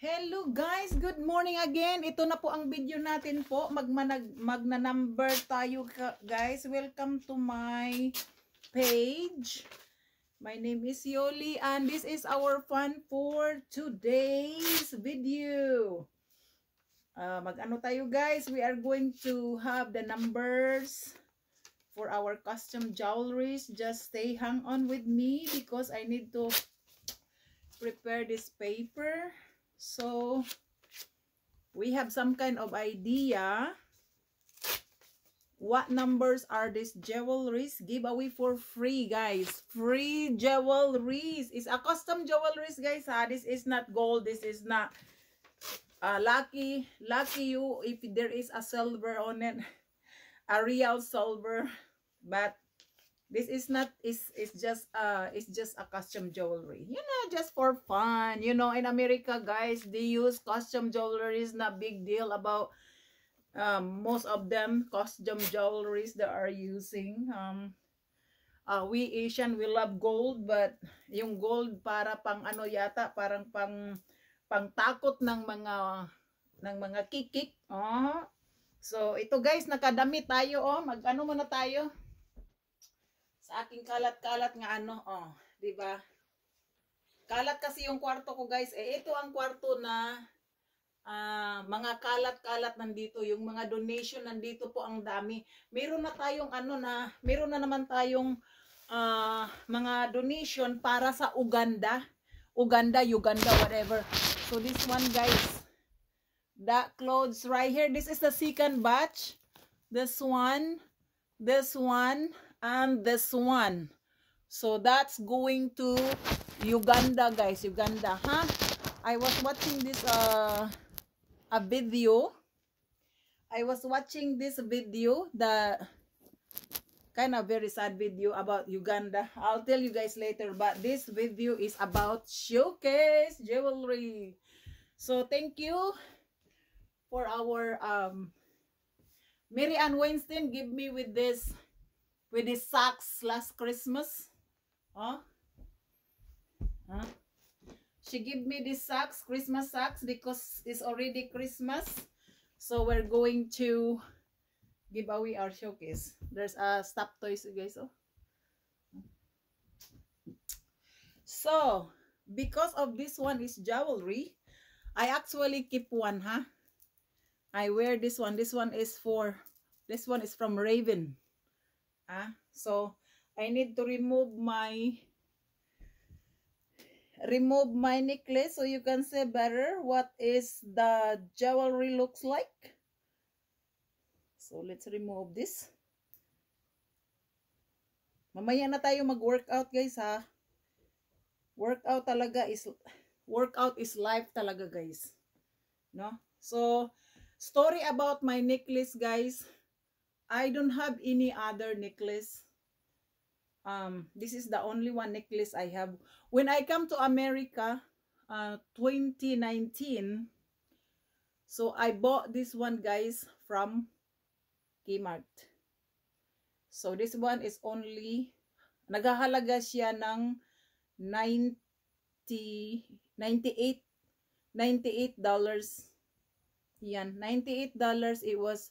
Hello guys, good morning again. Ito na po ang video natin po. Magmanag magna-number tayo guys. Welcome to my page. My name is Yoli and this is our fun for today's video. Uh, Mag-ano tayo guys, we are going to have the numbers for our custom jewelries. Just stay hang on with me because I need to prepare this paper. So, we have some kind of idea what numbers are these jewelries giveaway for free guys free jewelries is a custom jewelries guys ha? Ah. this is not gold this is not uh, lucky lucky you if there is a silver on it a real silver but This is not is it's just uh it's just a custom jewelry. You know, just for fun. You know, in America, guys, they use custom jewelry is not big deal about um most of them custom jewelries that are using um uh, we Asian we love gold but yung gold para pang ano yata parang pang pang takot ng mga ng mga kikik. Oh. So ito guys, nakadami tayo oh. Mag ano muna tayo? Sa aking kalat-kalat nga ano, oh, 'di ba? Kalat kasi yung kwarto ko, guys. Eh ito ang kwarto na uh, mga kalat-kalat nandito, yung mga donation nandito po ang dami. Meron na tayong ano na, meron na naman tayong uh, mga donation para sa Uganda. Uganda, Uganda, whatever. So this one, guys. The clothes right here. This is the second batch. This one. This one and this one so that's going to uganda guys uganda huh i was watching this uh a video i was watching this video the kind of very sad video about uganda i'll tell you guys later but this video is about showcase jewelry so thank you for our um mary ann weinstein give me with this with the socks last Christmas. Huh? Huh? She gave me the socks, Christmas socks, because it's already Christmas. So we're going to give away our showcase. There's a uh, stop toys, you guys. Oh. So, because of this one is jewelry, I actually keep one, huh? I wear this one. This one is for, this one is from Raven. Ah, so I need to remove my remove my necklace so you can see better what is the jewelry looks like. So let's remove this. Mamaya na tayo mag-workout guys ha. Workout talaga is workout is life talaga guys. No? So story about my necklace guys. I don't have any other necklace. Um, this is the only one necklace I have. When I come to America, uh, 2019, so I bought this one, guys, from Kmart. So this one is only, nagahalaga siya ng 90, 98, $98. Yan, $98 it was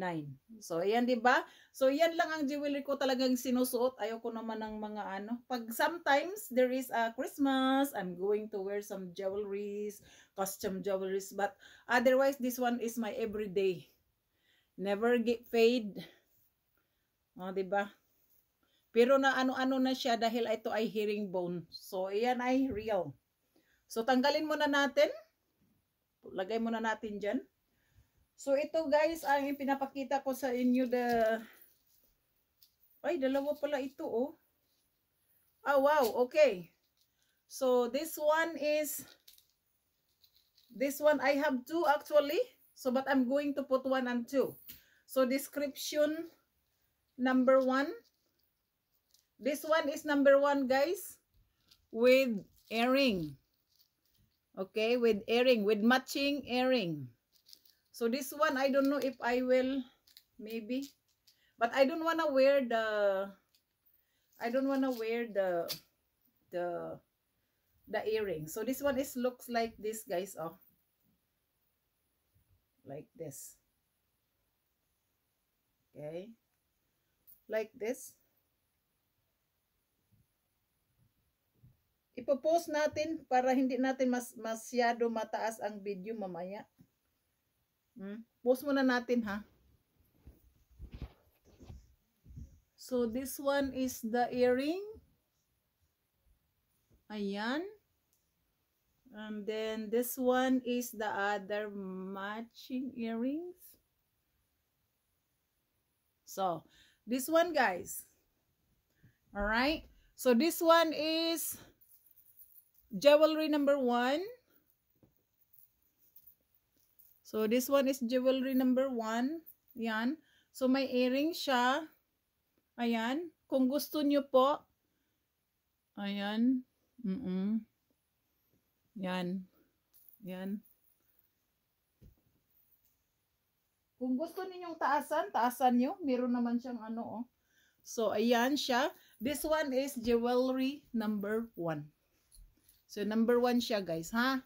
9. So, yan, di ba? So, yan lang ang jewelry ko talagang sinusuot. Ayoko naman ng mga ano. Pag sometimes there is a Christmas, I'm going to wear some jewelries, custom jewelries. But otherwise, this one is my everyday. Never get fade. O, oh, di ba? Pero na ano-ano na siya dahil ito ay hearing bone. So, yan ay real. So, tanggalin muna natin. Lagay muna natin dyan. So, ito guys, ang ipinapakita ko sa inyo the... Ay, dalawa pala ito, oh. Ah, wow, okay. So, this one is... This one, I have two actually. So, but I'm going to put one and two. So, description number one. This one is number one, guys. With earring. Okay, with earring. With matching earring. So this one, I don't know if I will, maybe. But I don't want to wear the, I don't want to wear the, the, the earring. So this one is looks like this, guys, oh. Like this. Okay. Like this. Ipo-post natin para hindi natin mas masyado mataas ang video mamaya. Hmm? Post muna natin ha. So, this one is the earring. Ayan. And then, this one is the other matching earrings. So, this one, guys. All right. So, this one is jewelry number 1. So, this one is jewelry number 1. Yan. So, may earring siya. Ayan. Kung gusto nyo po. Ayan. Mm -mm. Yan. Yan. Kung gusto ninyong taasan, taasan nyo. Meron naman siyang ano, oh. So, ayan siya. This one is jewelry number 1. So, number 1 siya, guys, ha?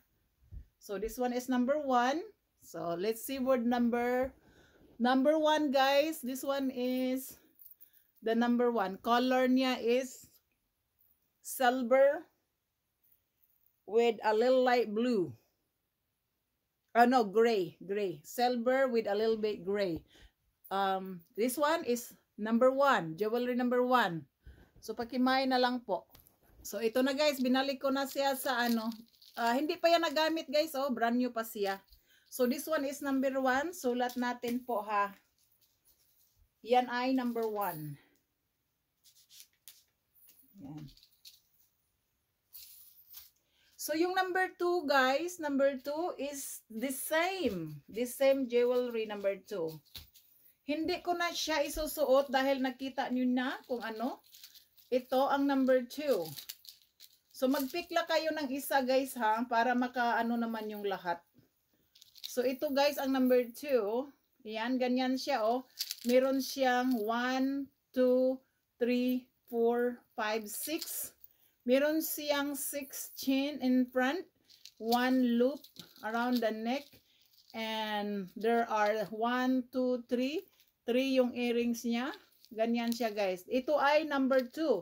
So, this one is number 1. So, let's see word number. Number one, guys. This one is the number one. Color niya is silver with a little light blue. Oh, no, gray. Gray. Silver with a little bit gray. Um, this one is number one. Jewelry number one. So, pakimay na lang po. So, ito na guys. Binalik ko na siya sa ano. Uh, hindi pa yan nagamit guys. Oh, brand new pa siya. So, this one is number 1. Sulat natin po ha. Yan ay number 1. Yan. So, yung number 2, guys, number 2 is the same. The same jewelry number 2. Hindi ko na siya isusuot dahil nakita nyo na kung ano. Ito ang number 2. So, magpikla kayo ng isa, guys, ha, para makaano naman yung lahat. So, ito guys, ang number 2. Ayan, ganyan siya, oh. Meron siyang 1, 2, 3, 4, 5, 6. Meron siyang 6 chain in front. 1 loop around the neck. And there are 1, 2, 3. 3 yung earrings niya. Ganyan siya guys. Ito ay number 2.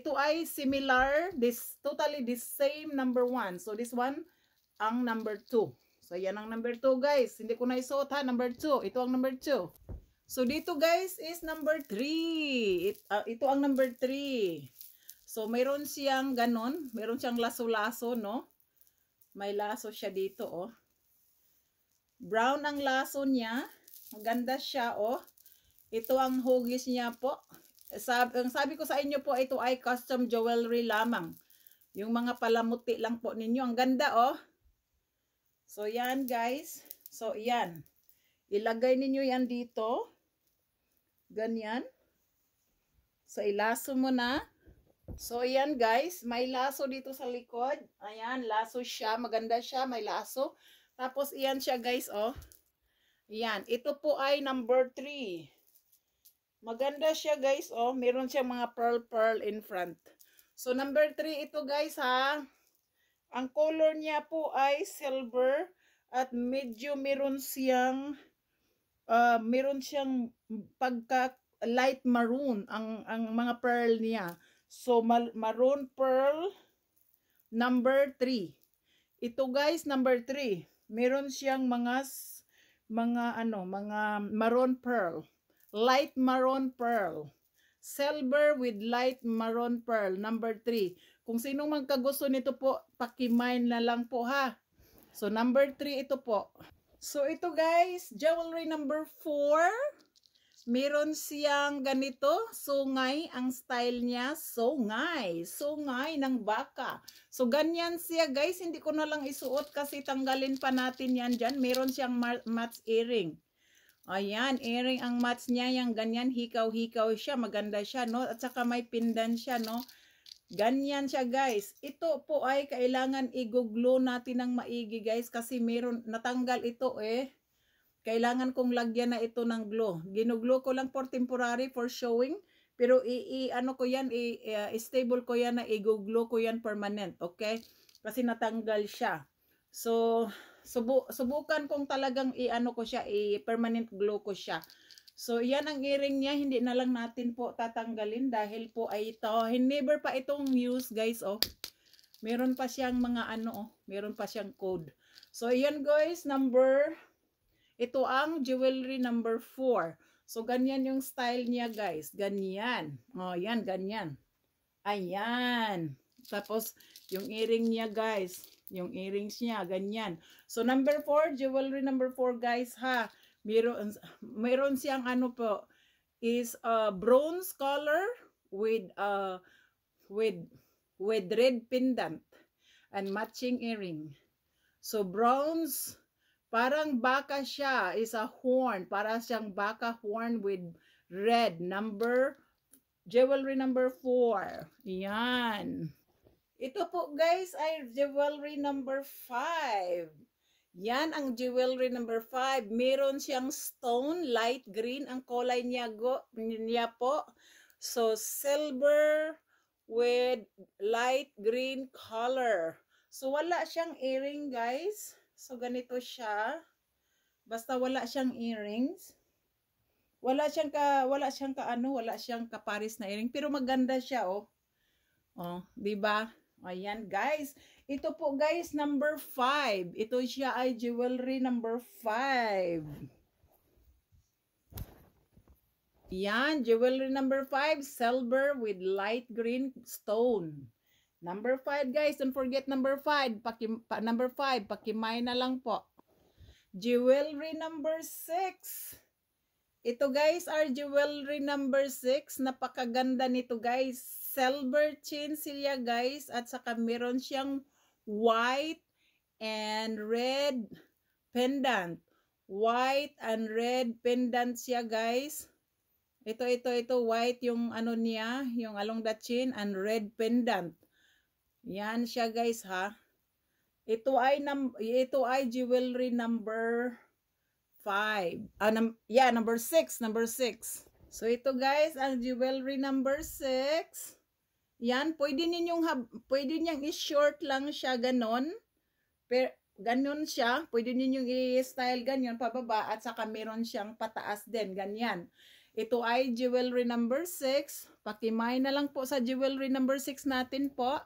Ito ay similar, this totally the same number 1. So this one ang number 2. So, yan ang number 2, guys. Hindi ko na isuot, ha? Number 2. Ito ang number 2. So, dito, guys, is number 3. It, uh, ito ang number 3. So, mayroon siyang ganon. Mayroon siyang laso-laso, no? May laso siya dito, oh. Brown ang laso niya. Maganda siya, oh. Ito ang hugis niya po. Sabi, ang sabi ko sa inyo po, ito ay custom jewelry lamang. Yung mga palamuti lang po ninyo. Ang ganda, oh. So, yan guys. So, yan. Ilagay ninyo yan dito. Ganyan. So, ilaso mo na. So, yan guys. May laso dito sa likod. Ayan, laso siya. Maganda siya. May laso. Tapos, iyan siya guys, oh. Yan. Ito po ay number 3. Maganda siya guys, oh. Meron siyang mga pearl-pearl in front. So, number 3 ito guys, ha. Ang color niya po ay silver at medyo meron siyang uh, meron siyang pagka light maroon ang ang mga pearl niya. So mar maroon pearl number 3. Ito guys number 3. Meron siyang mga mga ano, mga maroon pearl, light maroon pearl. Silver with light maroon pearl, number 3. Kung sinong magkagusto nito po, pakimind na lang po ha. So, number 3 ito po. So, ito guys, jewelry number 4. Meron siyang ganito, sungay ang style niya, sungay, sungay ng baka. So, ganyan siya guys, hindi ko na lang isuot kasi tanggalin pa natin yan dyan. Meron siyang match earring. Ayan, earring ang mats niya, yung ganyan, hikaw-hikaw siya, maganda siya, no? At saka may pindan siya, no? Ganyan siya, guys. Ito po ay kailangan iguglo natin ng maigi, guys, kasi meron, natanggal ito, eh. Kailangan kong lagyan na ito ng glow. Ginuglo ko lang for temporary, for showing, pero i, i ano ko yan, i, uh, stable ko yan na iguglo ko yan permanent, okay? Kasi natanggal siya. So, Subu subukan kong talagang i-ano ko siya, i-permanent glue ko siya. So, yan ang earring niya. Hindi na lang natin po tatanggalin dahil po ay ito. Never pa itong use, guys, oh. Meron pa siyang mga ano, oh. Meron pa siyang code. So, yan guys, number, ito ang jewelry number 4. So, ganyan yung style niya, guys. Ganyan. Oh, yan, ganyan. Ayan. Tapos, yung earring niya, guys. Yung earrings niya, ganyan. So, number 4, jewelry number 4, guys, ha. Meron, meron siyang ano po, is a bronze color with, uh, with, with red pendant and matching earring. So, bronze, parang baka siya, is a horn. Para siyang baka horn with red, number, jewelry number 4. Yan. Ito po guys ay jewelry number 5. Yan ang jewelry number 5. Meron siyang stone, light green. Ang kulay niya, go, niya po. So silver with light green color. So wala siyang earring guys. So ganito siya. Basta wala siyang earrings. Wala siyang ka wala siyang ka ano, wala siyang ka kaparis na earring pero maganda siya oh. Oh, 'di ba? Ayan guys. Ito po guys number 5. Ito siya ay jewelry number 5. Yan, jewelry number 5, silver with light green stone. Number 5 guys, don't forget number 5. Paki, pa, number 5, pakimay na lang po. Jewelry number 6. Ito guys, our jewelry number 6. Napakaganda nito guys silver chain siya guys at saka meron siyang white and red pendant. White and red pendant siya guys. Ito, ito, ito, white yung ano niya, yung along the chain and red pendant. Yan siya guys ha. Ito ay num ito ay jewelry number 5. Ah, num yeah, number 6, number 6. So ito guys, ang jewelry number 6. Yan, pwede ninyong, pwede niyang i-short lang siya ganon. Pero, ganon siya. Pwede ninyong i-style ganyan pababa at saka meron siyang pataas din. Ganyan. Ito ay jewelry number 6. Pakimay na lang po sa jewelry number 6 natin po.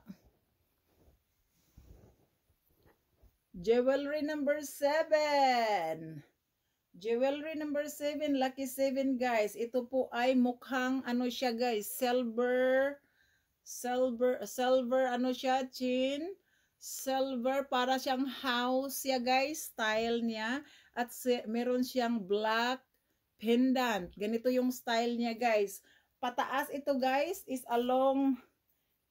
Jewelry number 7. Jewelry number 7, lucky 7 guys. Ito po ay mukhang ano siya guys, silver Silver, uh, silver ano siya, chin. Silver, para siyang house ya guys, style niya. At si, meron siyang black pendant. Ganito yung style niya guys. Pataas ito guys, is a long,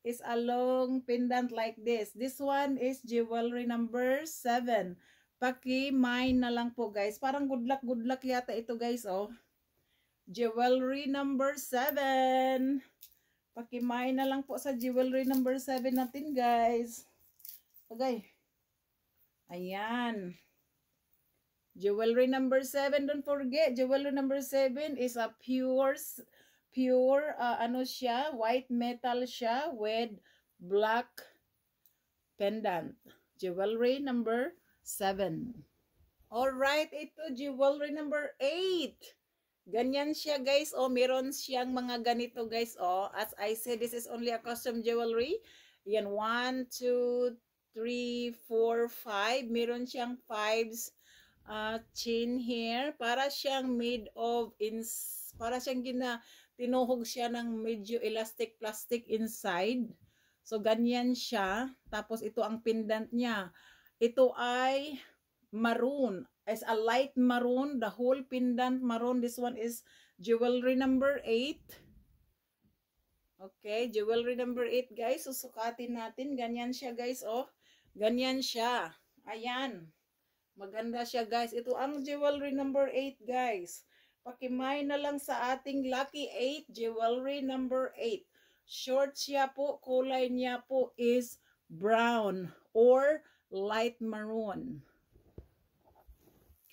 is a long pendant like this. This one is jewelry number 7. Paki-mine na lang po guys. Parang good luck, good luck yata ito guys oh. Jewelry number 7. Pakimain na lang po sa jewelry number 7 natin, guys. Okay. Ayan. Jewelry number 7, don't forget, jewelry number 7 is a pure, pure, uh, ano siya, white metal siya with black pendant. Jewelry number 7. Alright, ito jewelry number 8. Ganyan siya guys, oh, meron siyang mga ganito guys, oh. As I said, this is only a custom jewelry. Yan, 1, 2, 3, 4, 5. Meron siyang 5s uh, chain here. Para siyang made of, ins para siyang gina, tinuhog siya ng medyo elastic plastic inside. So, ganyan siya. Tapos, ito ang pendant niya. Ito ay maroon. It's a light maroon. The whole pendant maroon. This one is jewelry number 8. Okay, jewelry number 8 guys. Susukatin natin. Ganyan siya guys oh. Ganyan siya. Ayan. Maganda siya guys. Ito ang jewelry number 8 guys. Pakimay na lang sa ating Lucky 8 jewelry number 8. Short siya po. Kulay niya po is brown or light maroon.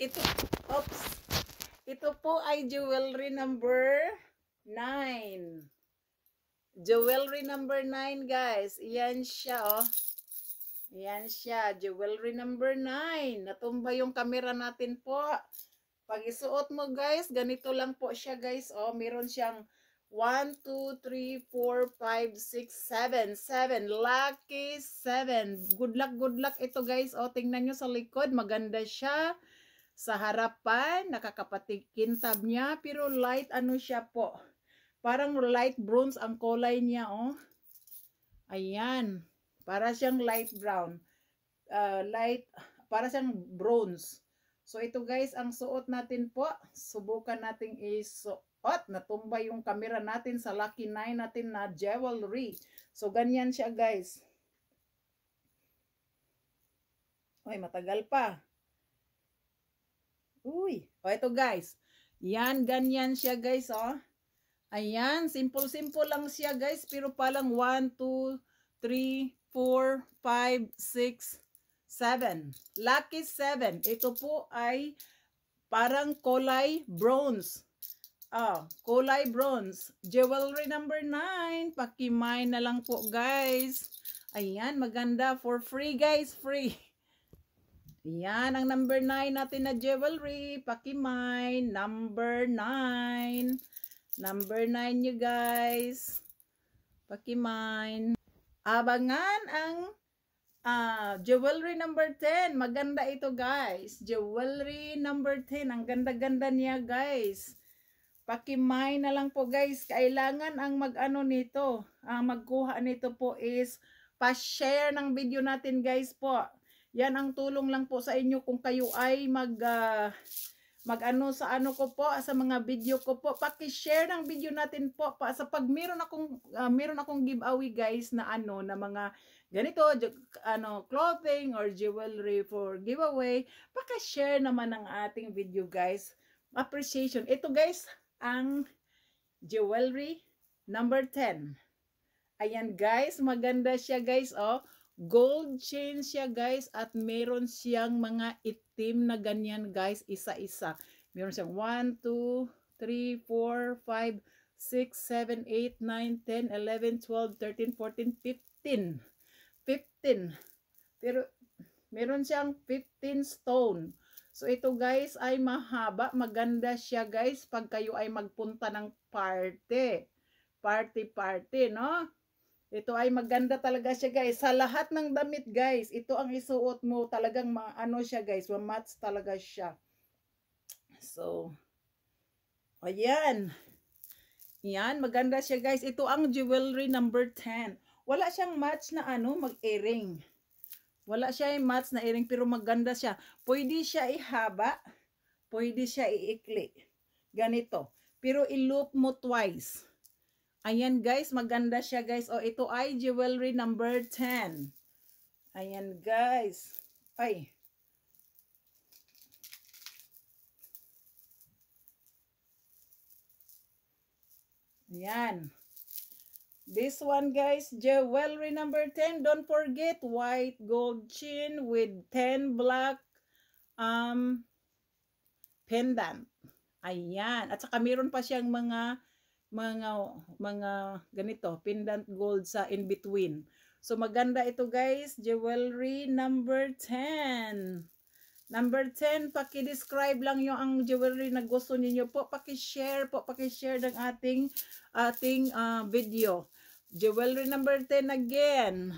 Ito, oops. Ito po ay jewelry number 9. Jewelry number 9, guys. Yan siya, oh. Yan siya, jewelry number 9. Natumba yung camera natin po. Pag isuot mo guys, ganito lang po siya guys. oh, meron siyang 1, 2, 3, 4, 5, 6, 7, 7. Lucky 7. Good luck, good luck ito guys. O, oh, tingnan nyo sa likod. Maganda siya sa harapan, nakakapatid kintab niya, pero light ano siya po. Parang light bronze ang kulay niya, oh. Ayan. Para siyang light brown. Uh, light, para siyang bronze. So, ito guys, ang suot natin po. Subukan nating isuot. Natumba yung camera natin sa Lucky 9 natin na jewelry. So, ganyan siya guys. Ay, matagal pa. Uy, o ito guys. Yan, ganyan siya guys, oh. Ayan, simple-simple lang siya guys, pero palang 1, 2, 3, 4, 5, 6, 7. Lucky 7. Ito po ay parang kulay bronze. Ah, kulay bronze. Jewelry number 9. Pakimay na lang po guys. Ayan, maganda for free guys, free. Yan, ang number 9 natin na jewelry. Pakimine, number 9. Number 9 you guys. Pakimine. Abangan ang uh, jewelry number 10. Maganda ito guys. Jewelry number 10. Ang ganda-ganda niya guys. Pakimine na lang po guys. Kailangan ang mag-ano nito. Ang magkuha nito po is pa-share ng video natin guys po yan ang tulong lang po sa inyo kung kayo ay mag uh, ah, mag ano sa ano ko po sa mga video ko po. Paki-share ng video natin po pa sa pag meron akong uh, meron akong giveaway guys na ano na mga ganito ano clothing or jewelry for giveaway. Paki-share naman ng ating video guys. Appreciation. Ito guys ang jewelry number 10. Ayan guys, maganda siya guys oh. Gold chain siya guys at meron siyang mga itim na ganyan guys isa-isa. Meron siyang 1, 2, 3, 4, 5, 6, 7, 8, 9, 10, 11, 12, 13, 14, 15. 15. Pero meron siyang 15 stone. So ito guys ay mahaba. Maganda siya guys pag kayo ay magpunta ng party. Party-party no? Ito ay maganda talaga siya guys. Sa lahat ng damit guys, ito ang isuot mo. Talagang ano siya guys, ma-match talaga siya. So, ayan. Yan, maganda siya guys. Ito ang jewelry number 10. Wala siyang match na ano, mag-earring. Wala siya yung match na earring pero maganda siya. Pwede siya ihaba, pwede siya iikli. Ganito. Pero i-loop mo twice. Ayan guys, maganda siya guys. O oh, ito ay jewelry number 10. Ayan guys. Ay. Ayan. This one guys, jewelry number 10. Don't forget white gold chain with 10 black um pendant. Ayan. At saka meron pa siyang mga mga mga ganito, pendant gold sa in between. So maganda ito guys, jewelry number 10. Number 10, paki-describe lang yung ang jewelry na gusto niyo po. Paki-share po, paki-share ng ating ating uh, video. Jewelry number 10 again.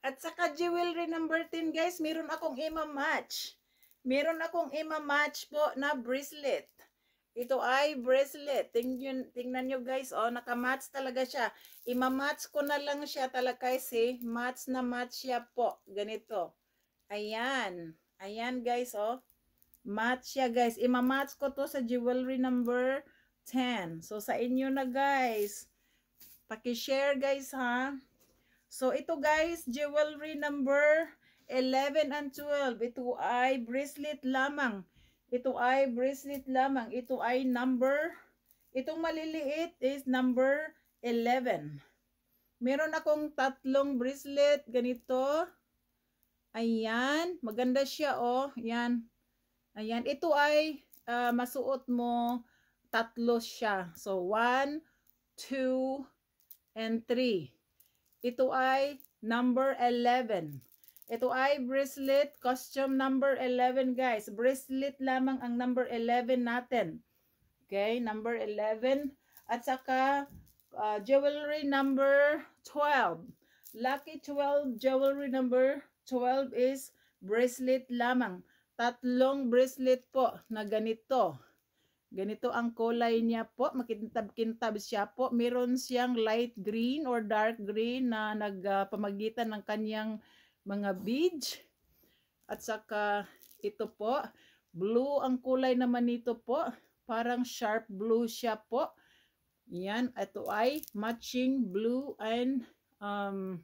At saka jewelry number 10 guys, meron akong ima-match. Meron akong ima-match po na bracelet. Ito ay bracelet. Tingnan, tingnan nyo guys, oh, nakamatch talaga siya. Imamatch ko na lang siya talaga guys, eh. Match na match siya po. Ganito. Ayan. Ayan guys, oh. Match siya guys. Imamatch ko to sa jewelry number 10. So, sa inyo na guys. Pakishare guys, ha. So, ito guys, jewelry number 11 and 12. Ito ay bracelet lamang. Ito ay bracelet lamang. Ito ay number, itong maliliit is number 11. Meron akong tatlong bracelet, ganito. Ayan, maganda siya oh. Ayan. Ayan, ito ay uh, masuot mo tatlo siya. So, 1, 2, and 3. Ito ay number 11. Ito ay bracelet costume number 11 guys. Bracelet lamang ang number 11 natin. Okay, number 11. At saka uh, jewelry number 12. Lucky 12 jewelry number 12 is bracelet lamang. Tatlong bracelet po na ganito. Ganito ang kulay niya po. Makintab-kintab siya po. Meron siyang light green or dark green na nagpamagitan uh, ng kanyang mga beige. At saka ito po, blue ang kulay naman nito po. Parang sharp blue siya po. Yan, ito ay matching blue and um,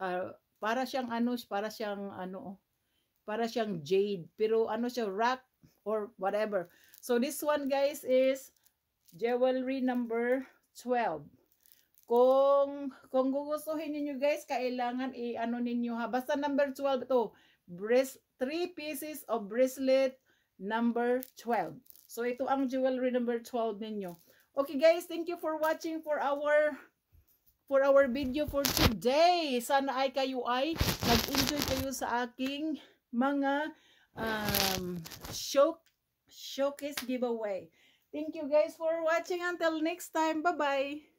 uh, para siyang ano, para siyang ano, para siyang jade. Pero ano siya, rock or whatever. So this one guys is jewelry number 12. Kung, kung gugustuhin niyo guys, kailangan i-ano ninyo ha. Basta number 12 to. Breast, 3 pieces of bracelet number 12. So, ito ang jewelry number 12 ninyo. Okay guys, thank you for watching for our for our video for today. Sana ay kayo ay nag-enjoy kayo sa aking mga um, show, showcase giveaway. Thank you guys for watching. Until next time, bye-bye.